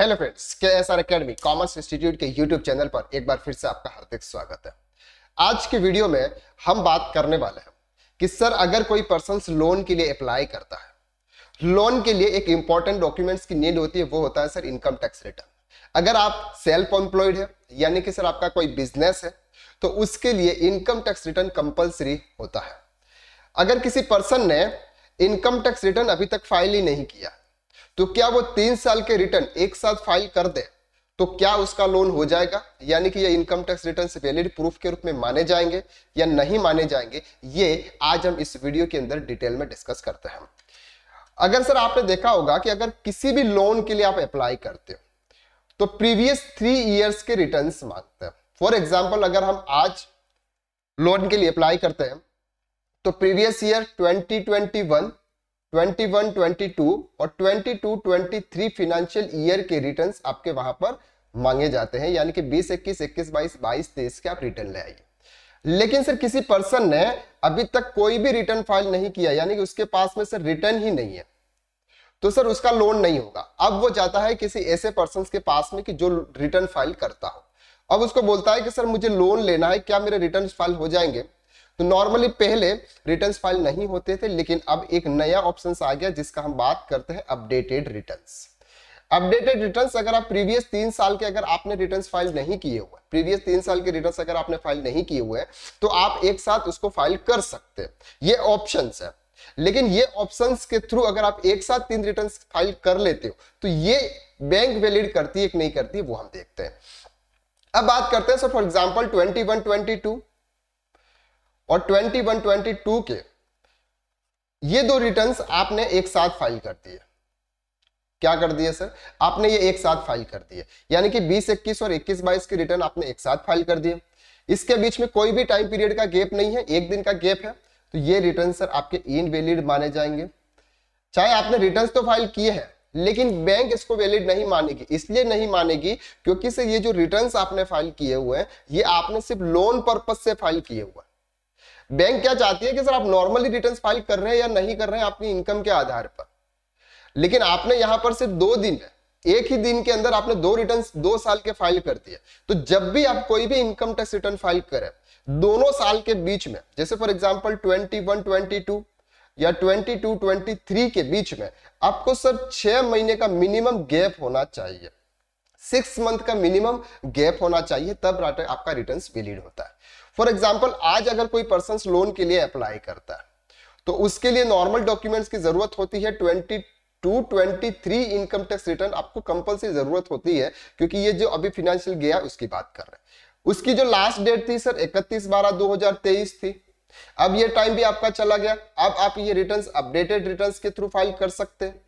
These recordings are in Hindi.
hello friends K S R academy commerce institute के यूट्यूब चैनल पर एक बार फिर से आपका हार्दिक स्वागत है आज के वीडियो में हम बात करने वाले हैं कि सर अगर कोई पर्सन लोन के लिए अप्लाई करता है लोन के लिए एक इंपॉर्टेंट डॉक्यूमेंट्स की नीड होती है वो होता है सर इनकम टैक्स रिटर्न अगर आप सेल्फ एम्प्लॉयड है यानी कि सर आपका कोई बिजनेस है तो उसके लिए इनकम टैक्स रिटर्न कंपल्सरी होता है अगर किसी पर्सन ने इनकम टैक्स रिटर्न अभी तक फाइल ही नहीं किया तो क्या वो तीन साल के रिटर्न एक साथ फाइल कर दे तो क्या उसका लोन हो जाएगा यानी कि ये income tax return valid proof के रूप में माने जाएंगे या नहीं माने जाएंगे ये आज हम इस वीडियो के अंदर डिटेल में डिस्कस करते हैं अगर सर आपने देखा होगा कि अगर किसी भी लोन के लिए आप अप्लाई करते हो तो प्रीवियस थ्री इयर्स के रिटर्न मांगते हैं फॉर एग्जाम्पल अगर हम आज लोन के लिए अप्लाई करते हैं तो प्रीवियस ईयर ट्वेंटी 21, 22 और 22, 23 फाइनेंशियल ईयर के रिटर्न्स आपके वहां पर मांगे जाते हैं यानी कि 20, 21, 22, 22, 23 के आप रिटर्न ले आइए लेकिन सर किसी पर्सन ने अभी तक कोई भी रिटर्न फाइल नहीं किया यानी कि उसके पास में सर रिटर्न ही नहीं है तो सर उसका लोन नहीं होगा अब वो जाता है किसी ऐसे पर्सन के पास में कि जो रिटर्न फाइल करता हो अब उसको बोलता है कि सर मुझे लोन लेना है क्या मेरे रिटर्न फाइल हो जाएंगे तो नॉर्मली पहले रिटर्न फाइल नहीं होते थे लेकिन अब एक नया ऑप्शन आ गया जिसका हम बात करते हैं अपडेटेड रिटर्न अपडेटेड रिटर्न्स अगर आप प्रीवियस तीन साल के अगर आपने रिटर्न्स फाइल नहीं किए हुए प्रीवियस तीन साल के रिटर्न्स अगर आपने फाइल नहीं किए हुए तो आप एक साथ उसको फाइल कर सकते हैं ये ऑप्शन है लेकिन ये ऑप्शंस के थ्रू अगर आप एक साथ तीन रिटर्न्स फाइल कर लेते हो तो ये बैंक वैलिड करती है कि नहीं करती है वो हम देखते हैं अब बात करते हैं सर फॉर एग्जांपल 21 22 और 2122 के ये दो रिटर्न्स आपने एक साथ फाइल कर दिए क्या कर दिए सर आपने ये एक साथ फाइल कर दिए यानी कि बीस इक्कीस और इक्कीस बाईस के रिटर्न आपने एक साथ फाइल कर दिए इसके बीच में कोई भी टाइम पीरियड का गैप नहीं है एक दिन का गैप है तो ये रिटर्न सर आपके इनवेलिड माने जाएंगे चाहे आपने रिटर्न तो फाइल किए हैं लेकिन बैंक इसको वैलिड नहीं मानेगी इसलिए नहीं मानेगी क्योंकि से ये जो रिटर्न्स आपने फाइल किए हुए हैं ये आपने सिर्फ लोन पर्पज से फाइल किए हुए बैंक क्या चाहती है कि सर आप नॉर्मली रिटर्न फाइल कर रहे हैं या नहीं कर रहे हैं अपनी इनकम के आधार पर लेकिन आपने यहां पर सिर्फ दो दिन एक ही दिन के अंदर आपने दो रिटर्न दो साल के फाइल कर दिए तो जब भी आप कोई भी इनकम टैक्स रिटर्न फाइल करें दोनों साल के बीच में जैसे फॉर एग्जाम्पल ट्वेंटी वन या 22, 23 के बीच में आपको सर छह महीने का मिनिमम गैप होना चाहिए सिक्स मंथ का मिनिमम गैप होना चाहिए तब आपका रिटर्न्स वेलिड होता है फॉर एग्जाम्पल आज अगर कोई पर्सन लोन के लिए अप्लाई करता है तो उसके लिए नॉर्मल डॉक्यूमेंट्स की जरूरत होती है ट्वेंटी 223 इनकम टैक्स रिटर्न आपको कंपलसरी जरूरत होती है क्योंकि ये जो अभी फाइनेंशियल गया उसकी बात कर रहे हैं उसकी जो लास्ट डेट थी सर 31 बारह 2023 थी अब ये टाइम भी आपका चला गया अब आप ये रिटर्न्स अपडेटेड रिटर्न्स के थ्रू फाइल कर सकते हैं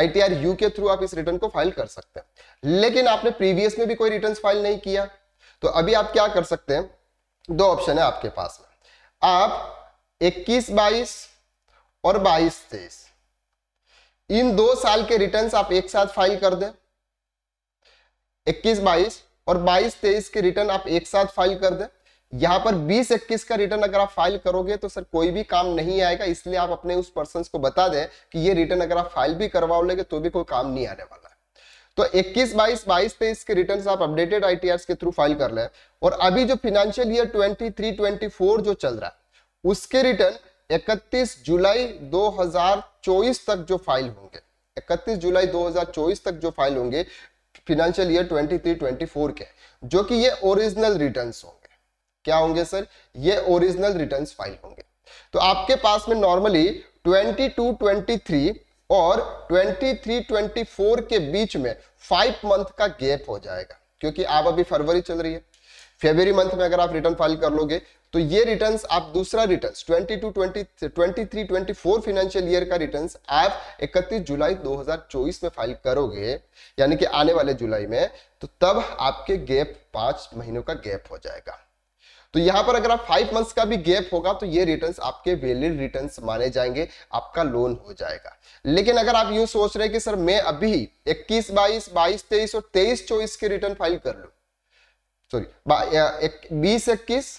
आईटीआर यू के थ्रू आप इस रिटर्न को फाइल कर सकते हैं लेकिन आपने प्रीवियस में भी कोई रिटर्न फाइल नहीं किया तो अभी आप क्या कर सकते हैं दो ऑप्शन है आपके पास में आप 21 22 और 22 तेईस इन दो साल के रिटर्न्स आप एक साथ फाइल कर दें 21 22 और 22 तेईस के रिटर्न आप एक साथ फाइल कर दें यहां पर 20 21 का रिटर्न अगर आप फाइल करोगे तो सर कोई भी काम नहीं आएगा इसलिए आप अपने उस पर्सन को बता दें कि ये रिटर्न अगर आप फाइल भी करवा लेंगे तो भी कोई काम नहीं आने वाला तो 21 22, 22, तेईस के रिटर्न आप अपडेटेड आई के थ्रू फाइल कर लें और अभी जो फिनेंशियल ईयर ट्वेंटी थ्री जो चल रहा है उसके रिटर्न इकतीस जुलाई 2024 तक जो फाइल होंगे 31 जुलाई 2024 तक जो फाइल होंगे फिनेंशियल ईयर 23-24 के जो कि ये ओरिजिनल रिटर्न्स होंगे क्या होंगे सर ये ओरिजिनल रिटर्न्स फाइल होंगे तो आपके पास में नॉर्मली ट्वेंटी 23, और 23 24 के बीच में फाइव मंथ का गैप हो जाएगा क्योंकि आप अभी फरवरी चल रही है फेबरी मंथ में अगर आप रिटर्न फाइल कर लोगे तो ये रिटर्न्स आप दूसरा रिटर्न्स 22 20 23 24 फाइनेंशियल ईयर का रिटर्न्स आप 31 जुलाई 2024 में फाइल करोगे यानी कि आने वाले जुलाई में तो तब आपके गैप पांच महीनों का गैप हो जाएगा तो यहां पर अगर आप फाइव मंथ्स का भी गैप होगा तो ये रिटर्न्स आपके वैलिड रिटर्न्स माने जाएंगे आपका लोन हो जाएगा लेकिन अगर आप यू सोच रहे हैं कि सर मैं अभी इक्कीस बाईस बाईस तेईस और तेईस चौबीस के रिटर्न फाइल कर लू सॉरी बीस इक्कीस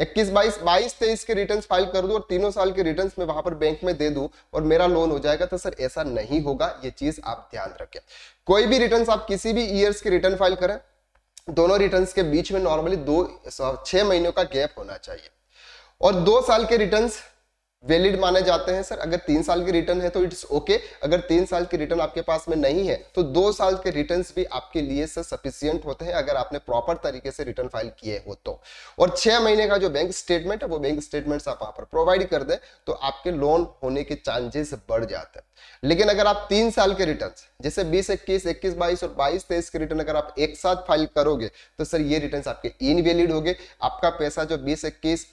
इक्कीस बाईस बाईस तेईस के रिटर्न फाइल कर दू और तीनों साल के रिटर्न में वहां पर बैंक में दे दू और मेरा लोन हो जाएगा तो सर ऐसा नहीं होगा ये चीज आप ध्यान रखें कोई भी रिटर्न आप किसी भी ईयर्स के रिटर्न फाइल करें दोनों रिटर्न्स के बीच में नॉर्मली दो छह महीनों का गैप होना चाहिए और दो साल के रिटर्न्स वैलिड माने जाते हैं सर अगर तीन साल की रिटर्न है तो इट्स ओके अगर तीन साल की रिटर्न आपके पास में नहीं है तो दो साल के रिटर्न्स भी आपके लिए सर सफिशियंट होते हैं अगर आपने प्रॉपर तरीके से रिटर्न फाइल किए हो तो और छह महीने का जो बैंक स्टेटमेंट है वो बैंक स्टेटमेंट्स आप वहां पर प्रोवाइड कर दें तो आपके लोन होने के चांसेस बढ़ जाते हैं लेकिन अगर आप तीन साल के रिटर्न जैसे बीस इक्कीस इक्कीस बाईस और बाईस तेईस के रिटर्न अगर आप एक साथ फाइल करोगे तो सर ये रिटर्न आपके इनवेलिड हो गए आपका पैसा जो बीस इक्कीस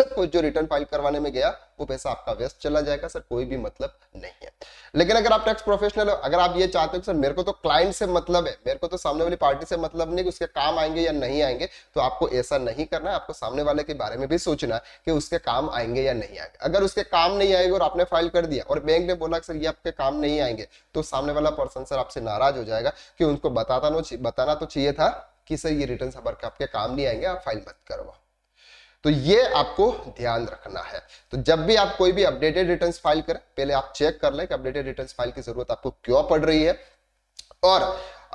कुछ जो रिटर्न फाइल करवाने में गया वो पैसा आपका वेस्ट चला जाएगा सर कोई भी मतलब नहीं है लेकिन अगर आप टैक्स प्रोफेशनल हो अगर आप ये चाहते हो सर मेरे को तो क्लाइंट से मतलब है मेरे को तो सामने वाली पार्टी से मतलब नहीं उसके काम आएंगे या नहीं आएंगे तो आपको ऐसा नहीं करना है आपको सामने वाले के बारे में भी सोचना कि उसके काम आएंगे या नहीं आएंगे अगर उसके काम नहीं आएंगे और आपने फाइल कर दिया और बैंक ने बोला सर ये आपके काम नहीं आएंगे तो सामने वाला पर्सन सर आपसे नाराज हो जाएगा कि उनको बताता बताना तो चाहिए था कि सर ये रिटर्न सबर के आपके काम नहीं आएंगे आप फाइल मत करवाओ तो ये आपको ध्यान रखना है तो जब भी आप कोई भी अपडेटेड रिटर्न फाइल करें पहले आप चेक कर लें कि अपडेटेड रिटर्न फाइल की जरूरत आपको क्यों पड़ रही है और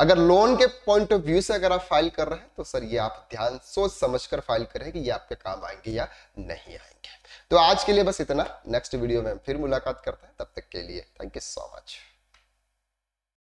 अगर लोन के पॉइंट ऑफ व्यू से अगर आप फाइल कर रहे हैं तो सर ये आप ध्यान सोच समझ कर फाइल करें कि ये आपके काम आएंगे या नहीं आएंगे तो आज के लिए बस इतना नेक्स्ट वीडियो में हम फिर मुलाकात करते हैं तब तक के लिए थैंक यू सो मच